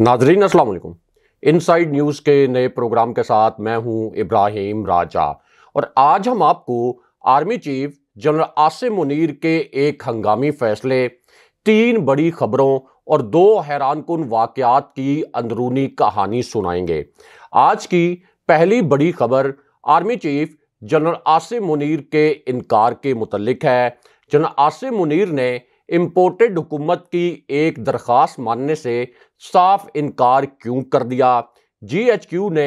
नाजरीन असल in inside news के नए प्रोग्राम के साथ मैं हूं इब्राहिम राजा और आज हम आपको army chief general Asim Munir के एक हंगामी फैसले तीन बड़ी खबरों और दो हैरान कन वाक़ात की अंदरूनी कहानी सुनाएंगे आज की पहली बड़ी खबर army chief general Asim Munir के इनकार के मुतलक है जनरल आसिम मुनीर ने इम्पोर्टेड हुकूमत की एक दरख्वास्त मानने से साफ इनकार क्यों कर दिया जीएचक्यू ने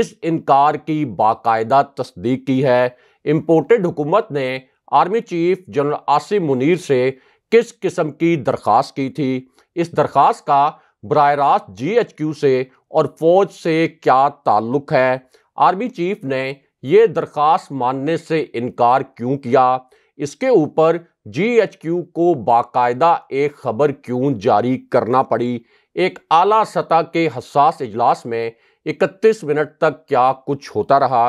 इस इनकार की बाकायदा तस्दीक की है इम्पोर्टेड हुकूमत ने army chief general Asim Munir से किस किस्म की दरख्वास्त की थी इस दरख्वास्त का बर रास्त जी एच क्यू से और फौज से क्या ताल्लुक है आर्मी चीफ ने यह दरख्वास्त मानने से इनकार क्यों किया इसके ऊपर जीएचक्यू को बाकायदा एक खबर क्यों जारी करना पड़ी एक आला सतह के हसास इजलास में 31 मिनट तक क्या कुछ होता रहा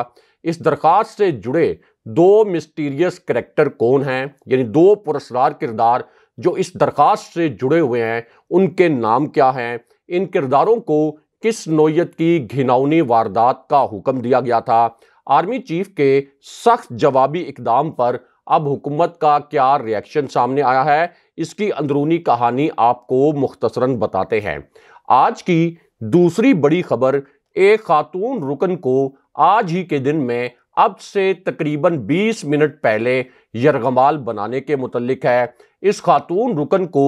इस दरख्वास्त से जुड़े दो मिस्टीरियस करेक्टर कौन हैं यानी दो पुरस्कार किरदार जो इस दरख्वास्त से जुड़े हुए हैं उनके नाम क्या हैं इन किरदारों को किस नोयत की घिनौनी वारदात का हुक्म दिया गया था आर्मी चीफ के सख्त जवाबी इकदाम पर अब हुकूमत का क्या रिएक्शन सामने आया है इसकी अंदरूनी कहानी आपको मुख्तसरन बताते हैं आज की दूसरी बड़ी खबर एक खातून रुकन को आज ही के दिन में अब से तकरीबन 20 मिनट पहले यरगमाल बनाने के मतलब है इस खातून रुकन को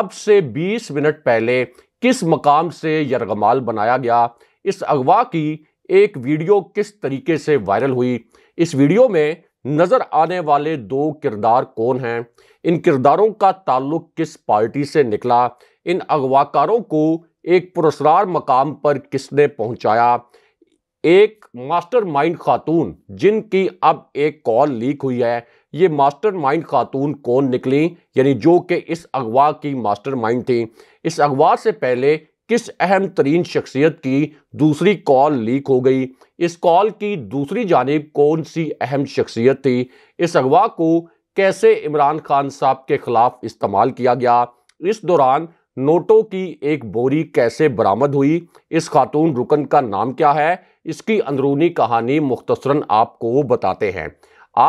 अब से 20 मिनट पहले किस मकाम से यरगमाल बनाया गया इस अगवा की एक वीडियो किस तरीके से वायरल हुई इस वीडियो में नज़र आने वाले दो किरदार कौन हैं इन किरदारों का ताल्लुक किस पार्टी से निकला इन अगवाकारों को एक पुरस्कार मकाम पर किसने पहुंचाया एक मास्टरमाइंड खातून जिनकी अब एक कॉल लीक हुई है ये मास्टरमाइंड खातून कौन निकली यानी जो कि इस अगवा की मास्टरमाइंड थी इस अगवा से पहले किस अहम तरीन शख्सियत की दूसरी कॉल लीक हो गई इस कॉल की दूसरी जानब कौन सी अहम शख्सियत थी इस अगवा को कैसे इमरान खान साहब के खिलाफ इस्तेमाल किया गया इस दौरान नोटों की एक बोरी कैसे बरामद हुई इस खातून रुकन का नाम क्या है इसकी अंदरूनी कहानी मुख्तसरा आपको बताते हैं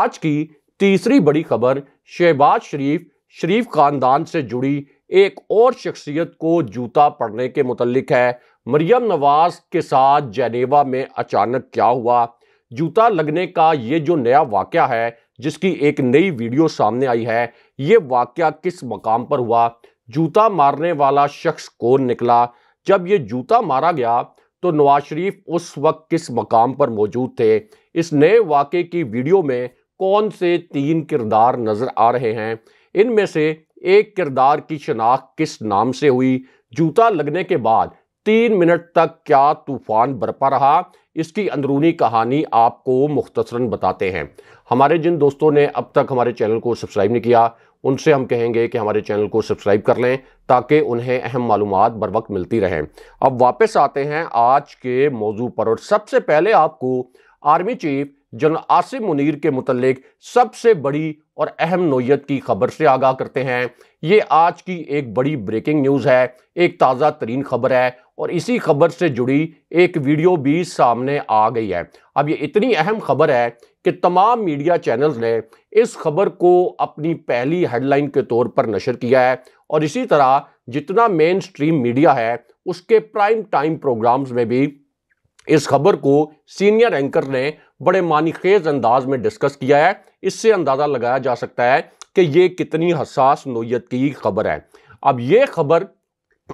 आज की तीसरी बड़ी खबर शहबाज शरीफ शरीफ खानदान से जुड़ी एक और शख्सियत को जूता पड़ने के मुतलिक है मरियम नवाज के साथ जेनेवा में अचानक क्या हुआ जूता लगने का ये जो नया वाक़ है जिसकी एक नई वीडियो सामने आई है ये वाक़ किस मकाम पर हुआ जूता मारने वाला शख्स कौन निकला जब ये जूता मारा गया तो नवाज शरीफ उस वक्त किस मकाम पर मौजूद थे इस नए वाक़े की वीडियो में कौन से तीन किरदार नज़र आ रहे हैं इनमें से एक किरदार की शनाख्त किस नाम से हुई जूता लगने के बाद तीन मिनट तक क्या तूफान बरपा रहा इसकी अंदरूनी कहानी आपको मुख्तसरन बताते हैं हमारे जिन दोस्तों ने अब तक हमारे चैनल को सब्सक्राइब नहीं किया उनसे हम कहेंगे कि हमारे चैनल को सब्सक्राइब कर लें ताकि उन्हें अहम मालूम बर वक्त मिलती रहें अब वापस आते हैं आज के मौजू पर और सबसे पहले आपको army chief general Asif Munir के मतलब सबसे बड़ी और अहम नोयत की खबर से आगाह करते हैं ये आज की एक बड़ी ब्रेकिंग न्यूज़ है एक ताज़ा तरीन खबर है और इसी खबर से जुड़ी एक वीडियो भी सामने आ गई है अब ये इतनी अहम खबर है कि तमाम मीडिया चैनल्स ने इस खबर को अपनी पहली हेडलाइन के तौर पर नशर किया है और इसी तरह जितना मेन स्ट्रीम मीडिया है उसके प्राइम टाइम प्रोग्राम्स में भी इस खबर को सीनियर एंकर ने बड़े मानी खेज अंदाज में डिस्कस किया है इससे अंदाज़ा लगाया जा सकता है कि ये कितनी हसास नोयत की खबर है अब ये खबर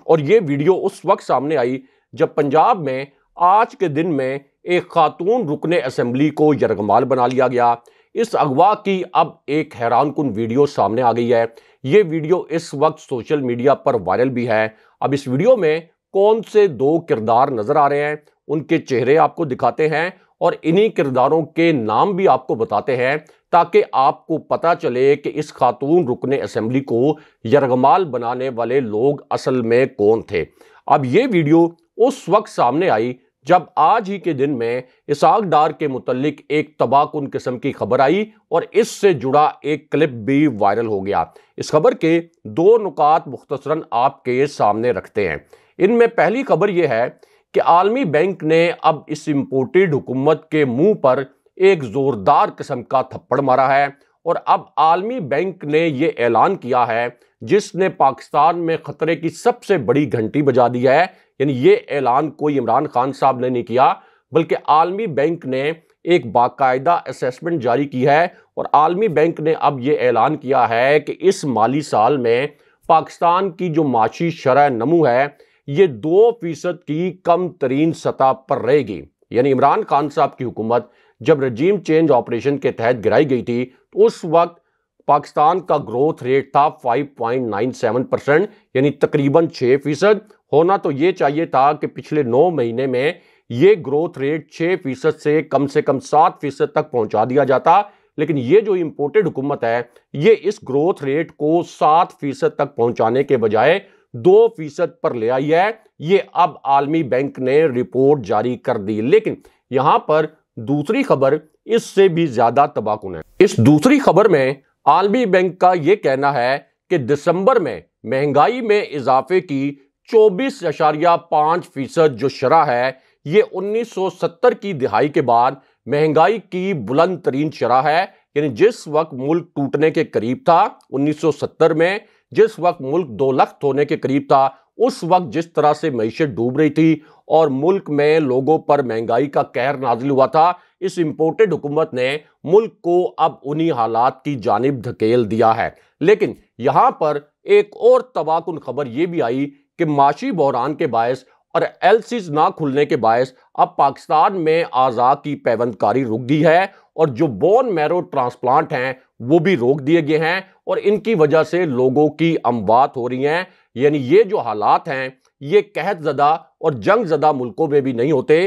और ये वीडियो उस वक्त सामने आई जब पंजाब में आज के दिन में एक खातून रुकने असम्बली को यरगमाल बना लिया गया इस अगवा की अब एक हैरान कन वीडियो सामने आ गई है ये वीडियो इस वक्त सोशल मीडिया पर वायरल भी है अब इस वीडियो में कौन से दो किरदार नज़र आ रहे हैं उनके चेहरे आपको दिखाते हैं और इन्हीं किरदारों के नाम भी आपको बताते हैं ताकि आपको पता चले कि इस खातून रुकने असम्बली को यरगमाल बनाने वाले लोग असल में कौन थे अब ये वीडियो उस वक्त सामने आई जब आज ही के दिन में इसाक डार के मुतलिक एक तबाहकुन किस्म की खबर आई और इससे जुड़ा एक क्लिप भी वायरल हो गया इस खबर के दो नुकात मुख्तसरा आपके सामने रखते हैं इनमें पहली खबर यह है कि आलमी बैंक ने अब इस इम्पोर्टेड हुकूमत के मुंह पर एक ज़ोरदार किस्म का थप्पड़ मारा है और अब आलमी बैंक ने ये ऐलान किया है जिसने पाकिस्तान में ख़तरे की सबसे बड़ी घंटी बजा दी है यानी ये ऐलान कोई इमरान खान साहब ने नहीं किया बल्कि आलमी बैंक ने एक बाकायदा असेसमेंट जारी की है और आलमी बैंक ने अब ये ऐलान किया है कि इस माली साल में पाकिस्तान की जो माशी शरा नमू है ये दो फीसद की कम तरीन सतह पर रहेगी यानी इमरान खान साहब की हुकूमत जब रजीम चेंज ऑपरेशन के तहत गिराई गई थी तो उस वक्त पाकिस्तान का ग्रोथ रेट था 5.97 परसेंट यानी तकरीबन 6 फीसद होना तो ये चाहिए था कि पिछले नौ महीने में ये ग्रोथ रेट 6 फीसद से कम से कम 7 फीसद तक पहुंचा दिया जाता लेकिन ये जो इम्पोर्टेड हुकूमत है ये इस ग्रोथ रेट को 7 फीसद तक पहुंचाने के बजाय दो फीसद पर ले आई है ये अब आलमी बैंक ने रिपोर्ट जारी कर दी लेकिन यहां पर दूसरी खबर इससे भी ज्यादा तबाहकुन है इस दूसरी खबर में आलमी बैंक का यह कहना है कि दिसंबर में महंगाई में इजाफे की चौबीस अशारिया पांच फीसद जो शराह है ये 1970 की दिहाई के बाद महंगाई की बुलंद तरीन शराह है यानी जिस वक्त मुल्क टूटने के करीब था 1970 में जिस वक्त मुल्क दो लख होने के करीब था उस वक्त जिस तरह से मीशत डूब रही थी और मुल्क में लोगों पर महंगाई का कहर नाजिल हुआ था इस इम्पोर्टेड हुकूमत ने मुल्क को अब उन्हीं हालात की जानब धकेल दिया है लेकिन यहाँ पर एक और तबाहकुन खबर यह भी आई कि माशी बहरान के बायस और एलसीज ना खुलने के बायस अब पाकिस्तान में आज़ा की पैबंदकारी रुक गई है और जो बोन मैरो ट्रांसप्लांट हैं वो भी रोक दिए गए हैं और इनकी वजह से लोगों की अमवात हो रही हैं यानी ये जो हालात हैं ये कहत ज़दा और जंग ज़दा मुल्कों में भी नहीं होते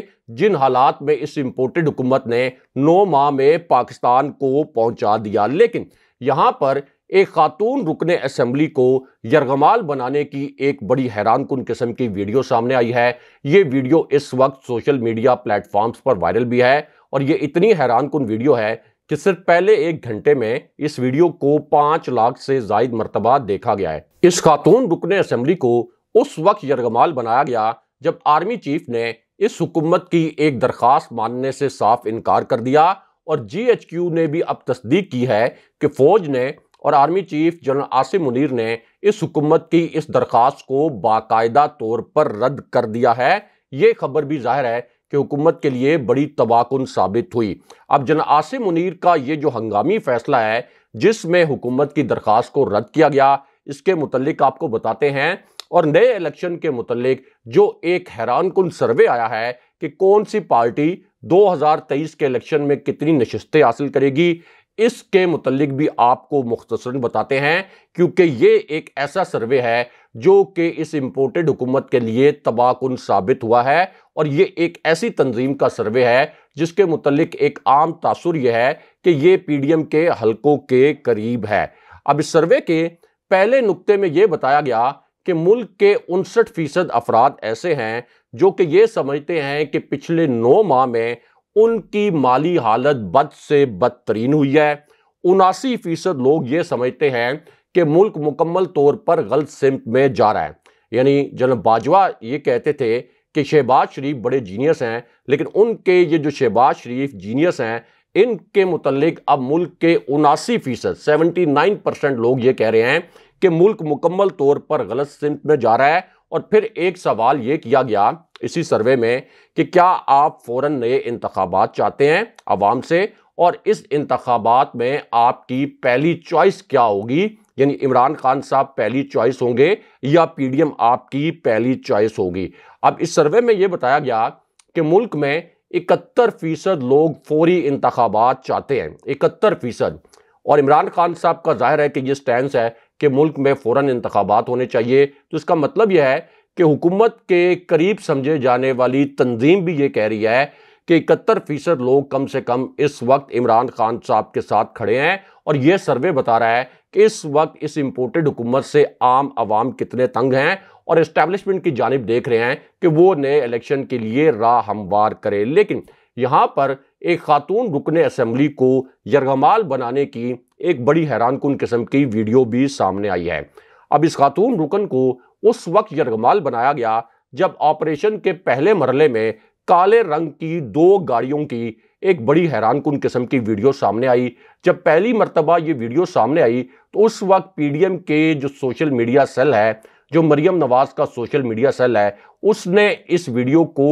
जिन हालात में इस इम्पोर्टेड हुकूमत ने नौ माह में पाकिस्तान को पहुंचा दिया लेकिन यहाँ पर एक खातून रुकन असम्बली को यरगमाल बनाने की एक बड़ी हैरान कन किस्म की वीडियो सामने आई है ये वीडियो इस वक्त सोशल मीडिया प्लेटफॉर्म्स पर वायरल भी है और ये इतनी हैरान कन वीडियो है कि सिर्फ पहले एक घंटे में इस वीडियो को पाँच लाख से जायद मरतबा देखा गया है इस खातून रुकन असम्बली को उस वक्त यरगमाल बनाया गया जब आर्मी चीफ ने इस हुकूमत की एक दरख्वास्त मानने से साफ इनकार कर दिया और जी ने भी अब तस्दीक की है कि फौज ने और army chief general Asim Munir ने इस हुकूमत की इस दरख्वास्त को बाकायदा तौर पर रद्द कर दिया है ये खबर भी जाहिर है कि हुकूमत के लिए बड़ी तबाहकुन साबित हुई अब जनरल आसिम मुनीर का ये जो हंगामी फैसला है जिसमें हुकूमत की दरख्वास्त को रद्द किया गया इसके मुतलिक आपको बताते हैं और नए इलेक्शन के मुतलिक जो एक हैरान कन सर्वे आया है कि कौन सी पार्टी 2023 के इलेक्शन में कितनी नशस्तें हासिल करेगी इसके मुतलिक भी आपको मुख्तसरन बताते हैं क्योंकि ये एक ऐसा सर्वे है जो कि इस इम्पोर्टेड हुकूमत के लिए तबाहकुन साबित हुआ है और ये एक ऐसी तंजीम का सर्वे है जिसके मुतलिक एक आम तासुर यह है कि ये पी डी एम के हलकों के करीब है अब इस सर्वे के पहले नुक्ते में ये बताया गया कि मुल्क के उनसठ फीसद अफराद ऐसे हैं जो कि ये समझते हैं कि पिछले नौ माह में उनकी माली हालत बद से बदतरीन हुई है उनासी फीसद लोग ये समझते हैं कि मुल्क मुकम्मल तौर पर गलत सिमत में जा रहा है यानी जनरल बाजवा ये कहते थे कि शहबाज शरीफ बड़े जीनियस हैं लेकिन उनके ये जो शहबाज शरीफ जीनियस हैं इनके मतलब अब मुल्क के उनासी फीसद सेवेंटी नाइन परसेंट लोग ये कह रहे हैं कि मुल्क मुकम्मल तौर पर गलत सिमत में जा रहा है और फिर एक सवाल ये किया गया इसी सर्वे में कि क्या आप फौरन नए इंतबात चाहते हैं आवाम से और इस इंतबात में आपकी पहली चॉइस क्या होगी यानी इमरान खान साहब पहली चॉइस होंगे या पीडीएम आपकी पहली चॉइस होगी अब इस सर्वे में यह बताया गया कि मुल्क में इकहत्तर फीसद लोग फौरी इंतबात चाहते हैं इकहत्तर फीसद और इमरान खान साहब का जाहिर है कि यह स्टैंड है कि मुल्क में फौरन इंतबात होने चाहिए तो इसका मतलब यह है कि हुकूमत के करीब समझे जाने वाली तंजीम भी ये कह रही है कि इकहत्तर फ़ीसद लोग कम से कम इस वक्त इमरान खान साहब के साथ खड़े हैं और ये सर्वे बता रहा है कि इस वक्त इस इम्पोर्टेड हुकूमत से आम आवाम कितने तंग हैं और इस्टेब्लिशमेंट की जानब देख रहे हैं कि वो नए इलेक्शन के लिए राह हमवार करे लेकिन यहाँ पर एक खातून रुकन असम्बली को यरगमाल बनाने की एक बड़ी हैरान कन किस्म की वीडियो भी सामने आई है अब इस खातून रुकन को उस वक्त यरगमाल बनाया गया जब ऑपरेशन के पहले मरले में काले रंग की दो गाड़ियों की एक बड़ी हैरान कन किस्म की वीडियो सामने आई जब पहली मरतबा ये वीडियो सामने आई तो उस वक्त पीडीएम के जो सोशल मीडिया सेल है जो मरियम नवाज का सोशल मीडिया सेल है उसने इस वीडियो को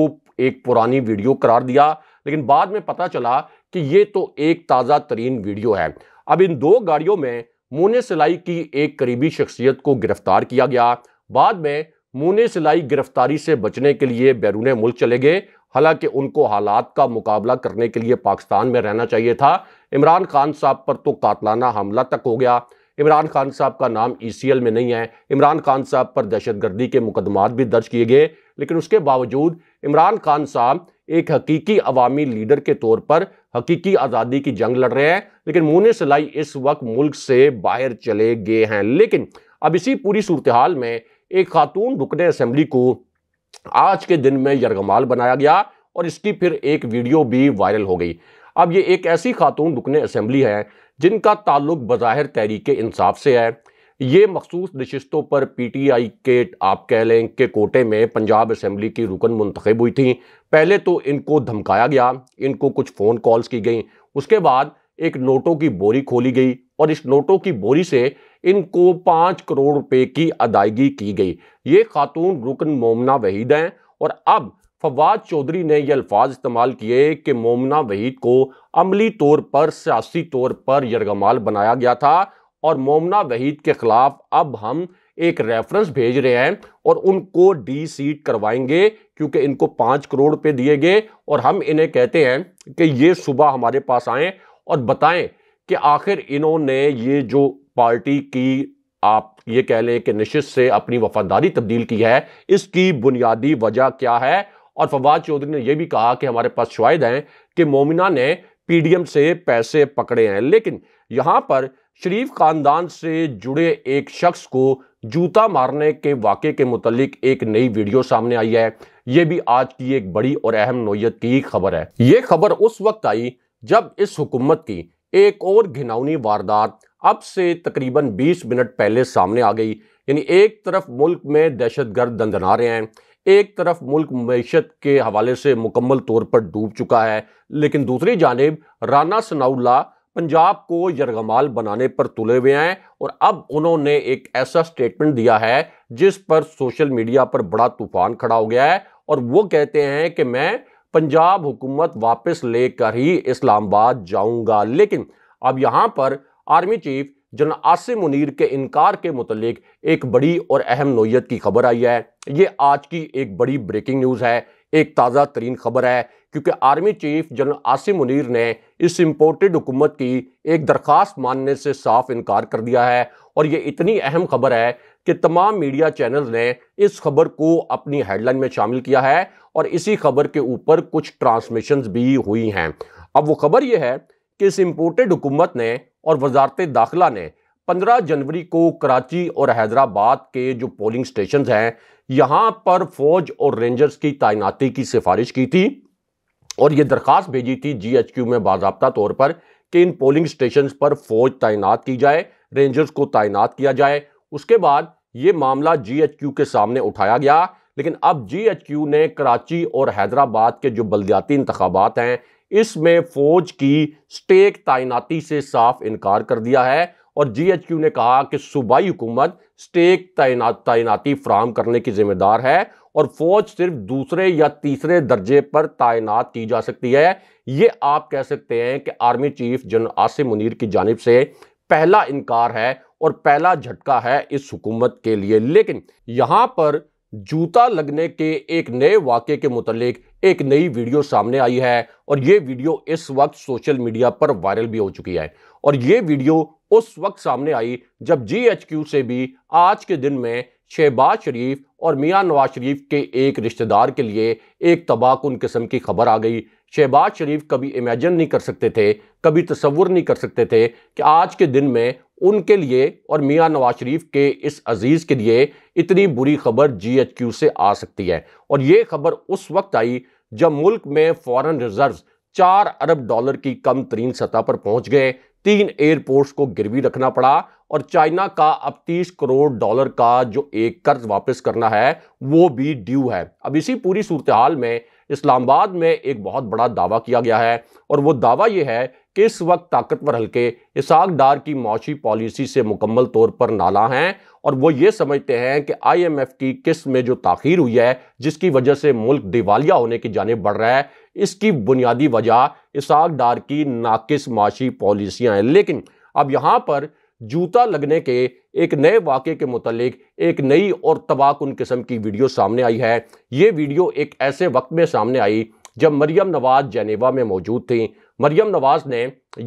एक पुरानी वीडियो करार दिया लेकिन बाद में पता चला कि ये तो एक ताज़ा तरीन वीडियो है अब इन दो गाड़ियों में मोने सिलाई की एक करीबी शख्सियत को गिरफ्तार किया गया बाद में मुने सिलाई गिरफ्तारी से बचने के लिए बैरून मुल्क चले गए हालांकि उनको हालात का मुकाबला करने के लिए पाकिस्तान में रहना चाहिए था इमरान खान साहब पर तो कातलाना हमला तक हो गया इमरान खान साहब का नाम ई e में नहीं है इमरान खान साहब पर दहशतगर्दी के मुकदमात भी दर्ज किए गए लेकिन उसके बावजूद इमरान खान साहब एक हकीकी अवामी लीडर के तौर पर हकीकी आज़ादी की जंग लड़ रहे हैं लेकिन मुन सिलाई इस वक्त मुल्क से बाहर चले गए हैं लेकिन अब इसी पूरी सूरत हाल में एक खातून रुकने असम्बली को आज के दिन में यरगमाल बनाया गया और इसकी फिर एक वीडियो भी वायरल हो गई अब ये एक ऐसी खातून रुकन असम्बली है जिनका ताल्लुक बज़ाहिर तहरीक इंसाफ से है ये मखसूस नशस्तों पर पी टी आई के आप कह लें कि कोटे में पंजाब असम्बली की रुकन मंतखब हुई थी पहले तो इनको धमकाया गया इनको कुछ फ़ोन कॉल्स की गई उसके बाद एक नोटों की बोरी खोली गई और इस नोटों की बोरी से इनको पाँच करोड़ रुपए की अदायगी की गई ये खातून रुकन मोमना वहीद हैं और अब फवाद चौधरी ने ये अल्फाज इस्तेमाल किए कि मोमना वहीद को अमली तौर पर सियासी तौर पर यरगमाल बनाया गया था और मोमना वहीद के ख़िलाफ़ अब हम एक रेफरेंस भेज रहे हैं और उनको डी सीट करवाएंगे क्योंकि इनको पाँच करोड़ रुपये दिए गए और हम इन्हें कहते हैं कि ये सुबह हमारे पास आएँ और बताएं कि आखिर इन्होंने ये जो पार्टी की आप ये कह लें कि निश्चित से अपनी वफादारी तब्दील की है इसकी बुनियादी वजह क्या है और फवाद चौधरी ने यह भी कहा कि हमारे पास शायद हैं कि मोमिना ने पीडीएम से पैसे पकड़े हैं लेकिन यहां पर शरीफ खानदान से जुड़े एक शख्स को जूता मारने के वाक़े के मुतलिक एक नई वीडियो सामने आई है यह भी आज की एक बड़ी और अहम नोयत की खबर है ये खबर उस वक्त आई जब इस हुकूमत की एक और घिनौनी वारदात अब से तकरीबन 20 मिनट पहले सामने आ गई यानी एक तरफ मुल्क में दहशत गर्द दंदना रहे हैं एक तरफ मुल्क मीशत के हवाले से मुकम्मल तौर पर डूब चुका है लेकिन दूसरी जानब राना सनाउल्ला पंजाब को यरगमाल बनाने पर तुले हुए हैं और अब उन्होंने एक ऐसा स्टेटमेंट दिया है जिस पर सोशल मीडिया पर बड़ा तूफान खड़ा हो गया है और वो कहते हैं कि मैं पंजाब हुकूमत वापस लेकर ही इस्लामाबाद जाऊंगा लेकिन अब यहाँ पर army chief general Asim Munir के इनकार के मतलब एक बड़ी और अहम नोयत की खबर आई है ये आज की एक बड़ी ब्रेकिंग न्यूज़ है एक ताज़ा तरीन खबर है क्योंकि army chief general Asim Munir ने इस इम्पोर्टेड हुकूमत की एक दरख्वास्त मानने से साफ इनकार कर दिया है और ये इतनी अहम खबर है कि तमाम मीडिया चैनल ने इस खबर को अपनी हेडलाइन में शामिल किया है और इसी खबर के ऊपर कुछ ट्रांसमिशन भी हुई हैं अब वो खबर यह है कि इस इम्पोर्टेड हुकूमत ने और वजारत दाखिला ने पंद्रह जनवरी को कराची और हैदराबाद के जो पोलिंग स्टेशन हैं यहाँ पर फौज और रेंजर्स की तैनाती की सिफारिश की थी और ये दरख्वास्त भेजी थी जी एच क्यू में बाबा तौर पर कि इन पोलिंग स्टेशन पर फौज तैनात की जाए रेंजर्स को तैनात किया जाए उसके बाद ये मामला जी एच क्यू के सामने उठाया गया लेकिन अब जी एच क्यू ने कराची और हैदराबाद के जो बल्दियाती इंतबात हैं इसमें फौज की स्टेक तैनाती से साफ इनकार कर दिया है और जीएचक्यू ने कहा कि सूबाई हुकूमत स्टेक तैनात तैनाती फ्राहम करने की जिम्मेदार है और फौज सिर्फ दूसरे या तीसरे दर्जे पर तैनात की जा सकती है ये आप कह सकते हैं कि army chief general Asim Munir की जानब से पहला इनकार है और पहला झटका है इस हुकूमत के लिए लेकिन यहाँ पर जूता लगने के एक नए वाक्य के मुतलिक एक नई वीडियो सामने आई है और ये वीडियो इस वक्त सोशल मीडिया पर वायरल भी हो चुकी है और ये वीडियो उस वक्त सामने आई जब जीएचक्यू से भी आज के दिन में शहबाज शरीफ और मियां नवाज शरीफ के एक रिश्तेदार के लिए एक तबाहकुन किस्म की खबर आ गई शहबाज शरीफ कभी इमेजन नहीं कर सकते थे कभी तस्वुर नहीं कर सकते थे कि आज के दिन में उनके लिए और मियां नवाज शरीफ के इस अजीज़ के लिए इतनी बुरी खबर जी एच क्यू से आ सकती है और ये खबर उस वक्त आई जब मुल्क में फॉरेन रिजर्व चार अरब डॉलर की कम तरीन सतह पर पहुंच गए तीन एयरपोर्ट्स को गिरवी रखना पड़ा और चाइना का अब तीस करोड़ डॉलर का जो एक कर्ज वापस करना है वो भी ड्यू है अब इसी पूरी सूरत हाल में इस्लामाबाद में एक बहुत बड़ा दावा किया गया है और वो दावा ये है कि इस वक्त ताकतवर हल्के इसाक डार की मौशी पॉलिसी से मुकम्मल तौर पर नाला हैं और वो ये समझते हैं कि आईएमएफ की किस्त में जो ताखीर हुई है जिसकी वजह से मुल्क दिवालिया होने की जानब बढ़ रहा है इसकी बुनियादी वजह इसाक डार की नाकिस माशी पॉलिसियाँ हैं लेकिन अब यहाँ पर जूता लगने के एक नए वाक़े के मतलब एक नई और तबाहकुन किस्म की वीडियो सामने आई है ये वीडियो एक ऐसे वक्त में सामने आई जब मरियम नवाज़ जनेवा में मौजूद थी मरियम नवाज़ ने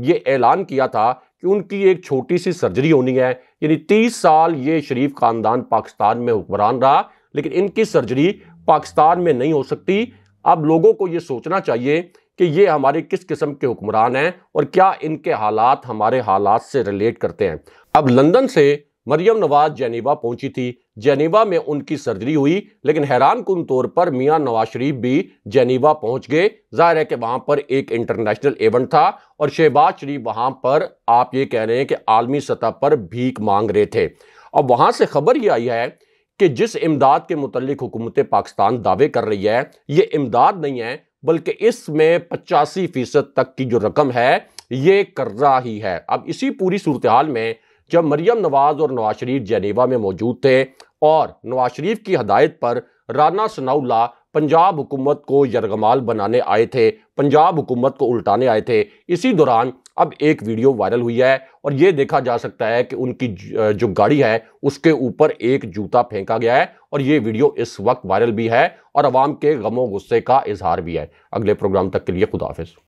ये ऐलान किया था कि उनकी एक छोटी सी सर्जरी होनी है यानी तीस साल ये शरीफ ख़ानदान पाकिस्तान में हुक्मरान रहा लेकिन इनकी सर्जरी पाकिस्तान में नहीं हो सकती अब लोगों को ये सोचना चाहिए कि ये हमारे किस किस्म के हुक्मरान हैं और क्या इनके हालात हमारे हालात से रिलेट करते हैं अब लंदन से मरियम नवाज जेनेवा पहुंची थी जेनेवा में उनकी सर्जरी हुई लेकिन हैरान कन तौर पर मियां नवाज शरीफ भी जेनेवा पहुंच गए जाहिर है कि वहां पर एक इंटरनेशनल इवेंट था और शहबाज शरीफ वहां पर आप ये कह रहे हैं कि आलमी सतह पर भीख मांग रहे थे अब वहां से खबर ये आई है कि जिस इमदाद के मतलब हुकूमत पाकिस्तान दावे कर रही है ये इमदाद नहीं है बल्कि इसमें पचासी फीसद तक की जो रकम है ये कर्जा ही है अब इसी पूरी सूरत हाल में जब मरियम नवाज और नवाज शरीफ जनेवा में मौजूद थे और नवाज शरीफ की हदायत पर राना सनाउल्ला पंजाब हुकूमत को यरगमाल बनाने आए थे पंजाब हुकूमत को उल्टाने आए थे इसी दौरान अब एक वीडियो वायरल हुई है और ये देखा जा सकता है कि उनकी जो गाड़ी है उसके ऊपर एक जूता फेंका गया है और ये वीडियो इस वक्त वायरल भी है और आवाम के गमो गुस्से का इजहार भी है अगले प्रोग्राम तक के लिए खुदाफिज